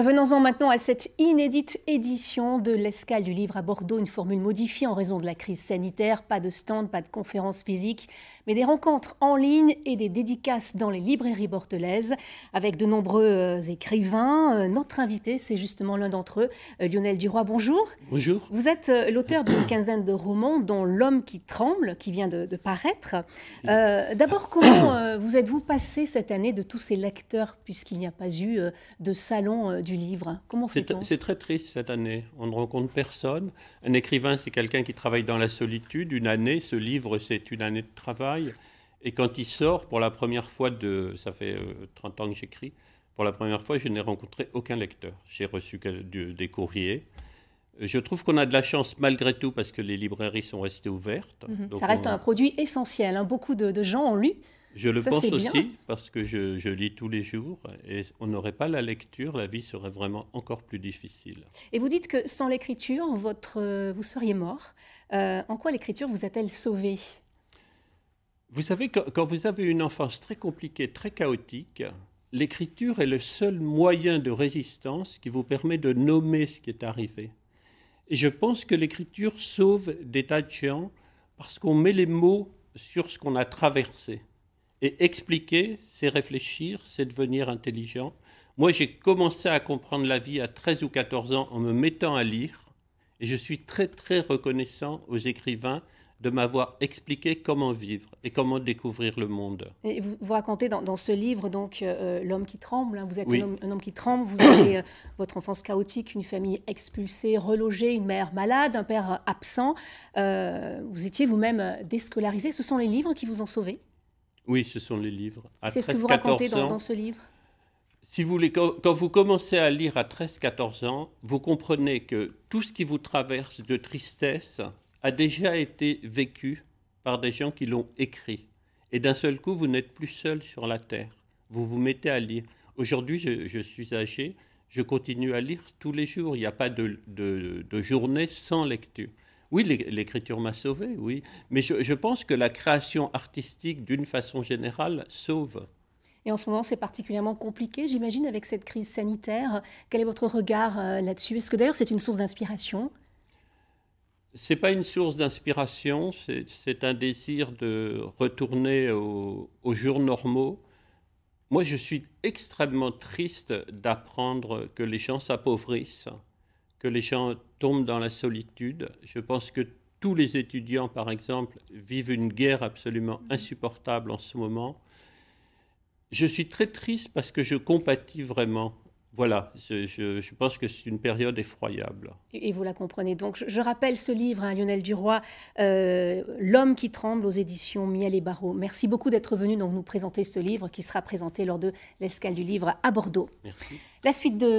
Venons-en maintenant à cette inédite édition de l'escale du livre à Bordeaux, une formule modifiée en raison de la crise sanitaire, pas de stand, pas de conférences physiques, mais des rencontres en ligne et des dédicaces dans les librairies bordelaises avec de nombreux euh, écrivains. Euh, notre invité, c'est justement l'un d'entre eux, euh, Lionel Duroy, bonjour. Bonjour. Vous êtes l'auteur d'une quinzaine de romans dont L'homme qui tremble, qui vient de, paraître. D'abord, comment vous êtes-vous passé cette année de tous ces lecteurs puisqu'il n'y a pas eu de salon du livre Comment fait-on C'est très triste cette année. On ne rencontre personne. Un écrivain, c'est quelqu'un qui travaille dans la solitude. Une année, ce livre, c'est une année de travail. Et quand il sort, pour la première fois de... Ça fait 30 euh, ans que j'écris. Pour la première fois, je n'ai rencontré aucun lecteur. J'ai reçu des courriers. Je trouve qu'on a de la chance malgré tout parce que les librairies sont restées ouvertes. Mhm. Ça reste un produit essentiel. Hein. Beaucoup de, de gens ont lu. Je le pense aussi parce que je, lis tous les jours et on n'aurait pas la lecture, la vie serait vraiment encore plus difficile. Et vous dites que sans l'écriture, votre, euh, vous seriez mort. Euh, en quoi l'écriture vous a-t-elle sauvé Vous savez, quand, quand vous avez une enfance très compliquée, très chaotique, l'écriture est le seul moyen de résistance qui vous permet de nommer ce qui est arrivé. Et je pense que l'écriture sauve des tas de gens parce qu'on met les mots sur ce qu'on a traversé. Et expliquer, c'est réfléchir, c'est devenir intelligent. Moi, j'ai commencé à comprendre la vie à 13 ou 14 ans en me mettant à lire. Et je suis très, très reconnaissant aux écrivains de m'avoir expliqué comment vivre et comment découvrir le monde. Et vous, racontez dans, ce livre donc euh, euh, l'homme qui tremble. Hein. vous êtes un, homme, qui tremble. Vous avez euh, votre enfance chaotique, une famille expulsée, relogée, une mère malade, un père absent. vous étiez vous-même déscolarisé. Ce sont les livres qui vous ont sauvé oui, ce sont les livres. C'est ce que vous racontez dans, ce livre si vous voulez, quand, vous commencez à lire à 13-14 ans, vous comprenez que tout ce qui vous traverse de tristesse a déjà été vécu par des gens qui l'ont écrit. Et d'un seul coup, vous n'êtes plus seul sur la Terre. Vous vous mettez à lire. Aujourd'hui, je, suis âgé, je continue à lire tous les jours. Il n'y a pas de journée sans lecture. Oui, l'écriture m'a sauvé, oui. Mais je, pense que la création artistique, d'une façon générale, sauve. Et en ce moment, c'est particulièrement compliqué, j'imagine, avec cette crise sanitaire. Quel est votre regard euh, là-dessus Est-ce que d'ailleurs c'est une source d'inspiration c'est pas une source d'inspiration, c'est un désir de retourner aux jours normaux. Moi, je suis extrêmement triste d'apprendre que les gens s'appauvrissent que les gens tombent dans la solitude. Je pense que tous les étudiants, par exemple, vivent une guerre absolument mm. insupportable en ce moment. Je suis très triste parce que je compatis vraiment voilà, je, pense que c'est une période effroyable. Et vous la comprenez donc. Je, rappelle ce livre, à hein, Lionel Duroy, euh, L'homme qui tremble aux éditions Miel et Barreau. Merci beaucoup d'être venu donc nous présenter ce livre qui sera présenté lors de l'escale du livre à Bordeaux. Merci. La suite de